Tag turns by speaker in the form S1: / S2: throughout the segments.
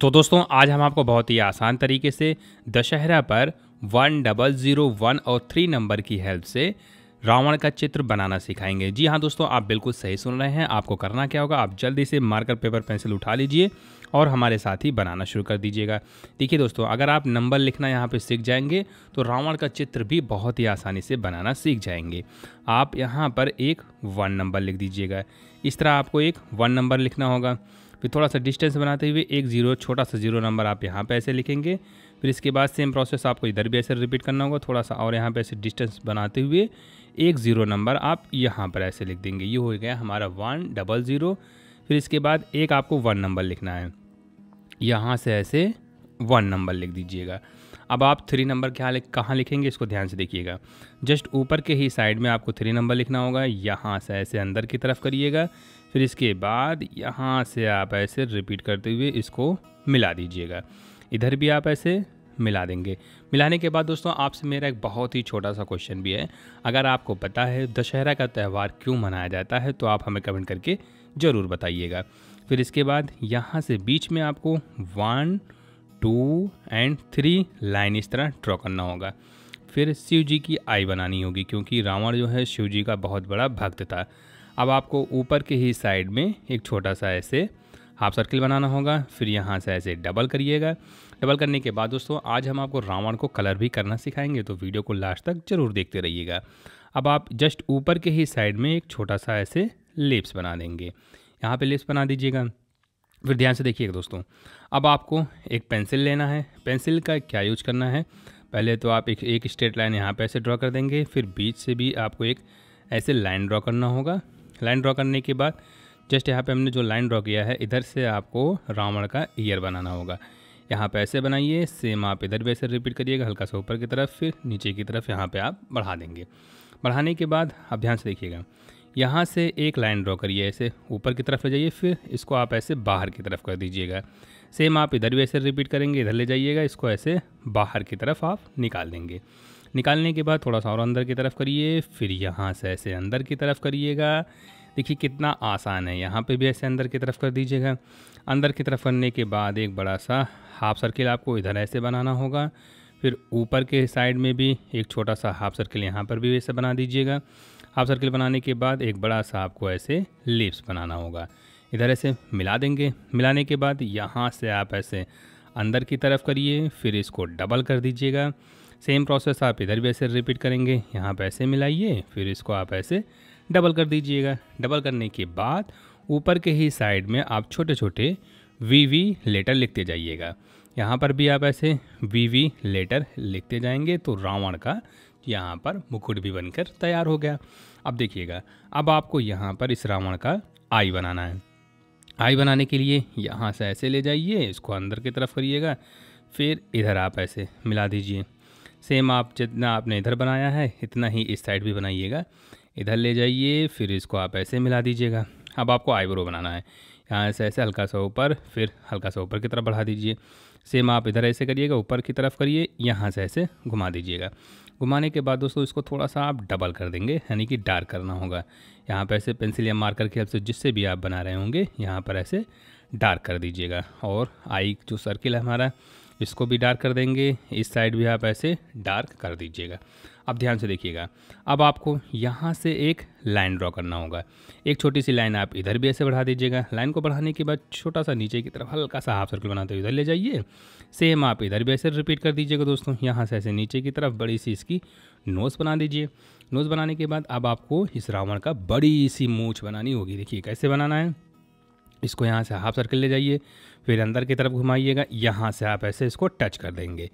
S1: तो दोस्तों आज हम आपको बहुत ही आसान तरीके से दशहरा पर वन डबल ज़ीरो वन और थ्री नंबर की हेल्प से रावण का चित्र बनाना सिखाएंगे जी हाँ दोस्तों आप बिल्कुल सही सुन रहे हैं आपको करना क्या होगा आप जल्दी से मार्कर पेपर पेंसिल उठा लीजिए और हमारे साथ ही बनाना शुरू कर दीजिएगा देखिए दोस्तों अगर आप नंबर लिखना यहाँ पे सीख जाएंगे तो रावण का चित्र भी बहुत ही आसानी से बनाना सीख जाएंगे आप यहाँ पर एक वन नंबर लिख दीजिएगा इस तरह आपको एक वन नंबर लिखना होगा फिर थोड़ा सा डिस्टेंस बनाते हुए एक जीरो छोटा सा जीरो नंबर आप यहाँ पे ऐसे लिखेंगे फिर इसके बाद सेम प्रोसेस आपको इधर भी ऐसे रिपीट करना होगा थोड़ा सा और यहाँ पे ऐसे डिस्टेंस बनाते हुए एक ज़ीरो नंबर आप यहाँ पर ऐसे लिख देंगे ये हो गया हमारा वन डबल ज़ीरो फिर इसके बाद एक आपको वन नंबर लिखना है यहाँ से ऐसे वन नंबर लिख दीजिएगा अब आप थ्री नंबर क्या लिख कहाँ लिखेंगे इसको ध्यान से देखिएगा जस्ट ऊपर के ही साइड में आपको थ्री नंबर लिखना होगा यहाँ से ऐसे अंदर की तरफ करिएगा फिर इसके बाद यहाँ से आप ऐसे रिपीट करते हुए इसको मिला दीजिएगा इधर भी आप ऐसे मिला देंगे मिलाने के बाद दोस्तों आपसे मेरा एक बहुत ही छोटा सा क्वेश्चन भी है अगर आपको पता है दशहरा का त्यौहार क्यों मनाया जाता है तो आप हमें कमेंट करके ज़रूर बताइएगा फिर इसके बाद यहाँ से बीच में आपको one two and three line इस तरह ड्रॉ करना होगा फिर शिव जी की आई बनानी होगी क्योंकि रावण जो है शिव जी का बहुत बड़ा भक्त था अब आपको ऊपर के ही साइड में एक छोटा सा ऐसे हाफ सर्किल बनाना होगा फिर यहाँ से ऐसे डबल करिएगा डबल करने के बाद दोस्तों आज हम आपको रावण को कलर भी करना सिखाएंगे तो वीडियो को लास्ट तक ज़रूर देखते रहिएगा अब आप जस्ट ऊपर के ही साइड में एक छोटा सा ऐसे लिप्स बना देंगे यहाँ पे लिप्स बना दीजिएगा फिर ध्यान से देखिएगा दोस्तों अब आपको एक पेंसिल लेना है पेंसिल का क्या यूज करना है पहले तो आप एक एक स्ट्रेट लाइन यहाँ पे ऐसे ड्रॉ कर देंगे फिर बीच से भी आपको एक ऐसे लाइन ड्रॉ करना होगा लाइन ड्रॉ करने के बाद जस्ट यहाँ पे हमने जो लाइन ड्रॉ किया है इधर से आपको रावण का ईयर बनाना होगा यहाँ पे ऐसे बनाइए सेम आप इधर भी ऐसे रिपीट करिएगा हल्का सा ऊपर की तरफ फिर नीचे की तरफ यहाँ पे आप बढ़ा देंगे बढ़ाने के बाद आप ध्यान से देखिएगा यहाँ से एक लाइन ड्रॉ करिए ऐसे ऊपर की तरफ ले जाइए फिर इसको आप ऐसे बाहर की तरफ कर दीजिएगा सेम आप इधर भी ऐसे रिपीट करेंगे इधर ले जाइएगा इसको ऐसे बाहर की तरफ आप निकाल देंगे निकालने के बाद थोड़ा सा और अंदर की तरफ करिए फिर यहाँ से ऐसे अंदर की तरफ करिएगा देखिए कितना आसान है यहाँ पे भी ऐसे अंदर की तरफ कर दीजिएगा अंदर की तरफ करने के बाद एक बड़ा सा हाफ सर्किल आपको इधर ऐसे बनाना होगा फिर ऊपर के साइड में भी एक छोटा सा हाफ सर्किल यहाँ पर भी वैसे बना दीजिएगा हाफ सर्किल बनाने के बाद एक बड़ा सा आपको ऐसे लिप्स बनाना होगा इधर ऐसे मिला देंगे मिलाने के बाद यहाँ से आप ऐसे अंदर की तरफ करिए फिर इसको डबल कर दीजिएगा सेम प्रोसेस आप इधर भी ऐसे रिपीट करेंगे यहाँ पर ऐसे मिलाइए फिर इसको आप ऐसे डबल कर दीजिएगा डबल करने के बाद ऊपर के ही साइड में आप छोटे छोटे वी वी लेटर लिखते जाइएगा यहाँ पर भी आप ऐसे वी वी लेटर लिखते जाएंगे तो रावण का यहाँ पर मुकुट भी बनकर तैयार हो गया अब देखिएगा अब आपको यहाँ पर इस रावण का आई बनाना है आई बनाने के लिए यहाँ से ऐसे ले जाइए इसको अंदर की तरफ करिएगा फिर इधर आप ऐसे मिला दीजिए सेम आप जितना आपने इधर बनाया है इतना ही इस साइड भी बनाइएगा इधर ले जाइए फिर इसको आप ऐसे मिला दीजिएगा अब आपको आईब्रो बनाना है यहाँ से ऐसे हल्का सा ऊपर फिर हल्का सा ऊपर की तरफ बढ़ा दीजिए सेम आप इधर ऐसे करिएगा ऊपर की तरफ करिए यहाँ से ऐसे घुमा दीजिएगा घुमाने के बाद दोस्तों इसको थोड़ा सा आप डबल कर देंगे यानी कि डार्क करना होगा यहाँ पर ऐसे पेंसिल या मार्कर की हेल्प से जिससे भी आप बना रहे होंगे यहाँ पर ऐसे डार्क कर दीजिएगा और आई जो सर्किल है हमारा इसको भी डार्क कर देंगे इस साइड भी आप ऐसे डार्क कर दीजिएगा अब ध्यान से देखिएगा अब आपको यहाँ से एक लाइन ड्रॉ करना होगा एक छोटी सी लाइन आप इधर भी ऐसे बढ़ा दीजिएगा लाइन को बढ़ाने के बाद छोटा सा नीचे की तरफ हल्का सा हाफ सर्कल बनाते हुए इधर ले जाइए सेम आप इधर भी ऐसे रिपीट कर दीजिएगा दोस्तों यहाँ से ऐसे नीचे की तरफ बड़ी सी इसकी नोज़ बना दीजिए नोज़ बनाने के बाद अब आपको इस रावण का बड़ी सी मूछ बनानी होगी देखिए कैसे बनाना है इसको यहाँ से हाफ सर्कल ले जाइए फिर अंदर की तरफ घुमाइएगा यहाँ से आप ऐसे इसको टच कर देंगे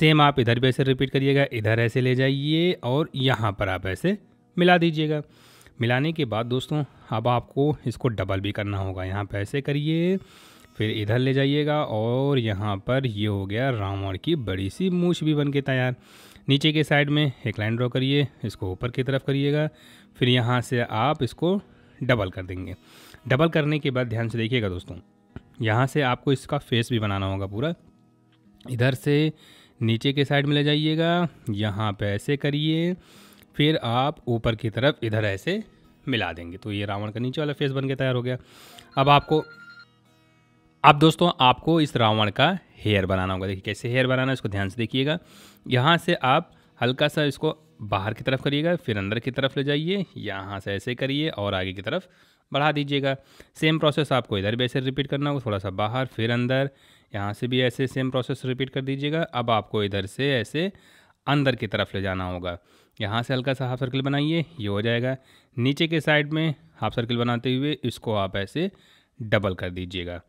S1: सेम आप इधर भी ऐसे रिपीट करिएगा इधर ऐसे ले जाइए और यहाँ पर आप ऐसे मिला दीजिएगा मिलाने के बाद दोस्तों अब आपको इसको डबल भी करना होगा यहाँ पर ऐसे करिए फिर इधर ले जाइएगा और यहाँ पर ये हो गया रावण की बड़ी सी मूछ भी बन के तैयार नीचे के साइड में एक लाइन ड्रॉ करिए इसको ऊपर की तरफ करिएगा फिर यहाँ से आप इसको डबल कर देंगे डबल करने के बाद ध्यान से देखिएगा दोस्तों यहाँ से आपको इसका फेस भी बनाना होगा पूरा इधर से नीचे के साइड में ले जाइएगा यहाँ पे ऐसे करिए फिर आप ऊपर की तरफ इधर ऐसे मिला देंगे तो ये रावण का नीचे वाला फेस बन के तैयार हो गया अब आपको अब दोस्तों आपको इस रावण का हेयर बनाना होगा देखिए कैसे हेयर बनाना है इसको ध्यान से देखिएगा यहाँ से आप हल्का सा इसको बाहर की तरफ करिएगा फिर अंदर की तरफ ले जाइए यहाँ से ऐसे करिए और आगे की तरफ बढ़ा दीजिएगा सेम प्रोसेस आपको इधर भी ऐसे रिपीट करना होगा थोड़ा सा बाहर फिर अंदर यहाँ से भी ऐसे सेम प्रोसेस रिपीट कर दीजिएगा अब आपको इधर से ऐसे अंदर की तरफ ले जाना होगा यहाँ से हल्का सा हाफ सर्किल बनाइए ये हो जाएगा नीचे के साइड में हाफ सर्किल बनाते हुए इसको आप ऐसे डबल कर दीजिएगा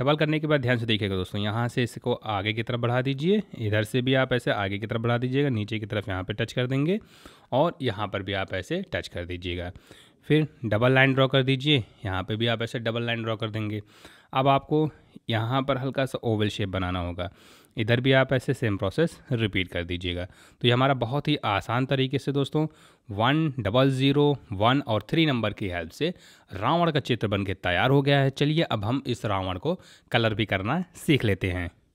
S1: डबल करने के बाद ध्यान से देखिएगा दोस्तों यहाँ से इसको आगे की तरफ बढ़ा दीजिए इधर से भी आप ऐसे आगे की तरफ बढ़ा दीजिएगा नीचे की तरफ यहाँ पे टच कर देंगे और यहाँ पर भी आप ऐसे टच कर दीजिएगा फिर डबल लाइन ड्रॉ कर दीजिए यहाँ पे भी आप ऐसे डबल लाइन ड्रॉ कर देंगे अब आपको यहाँ पर हल्का सा ओवल शेप बनाना होगा इधर भी आप ऐसे सेम प्रोसेस रिपीट कर दीजिएगा तो ये हमारा बहुत ही आसान तरीके से दोस्तों वन डबल ज़ीरो वन और थ्री नंबर की हेल्प से रावण का चित्र बन के तैयार हो गया है चलिए अब हम इस रावण को कलर भी करना सीख लेते हैं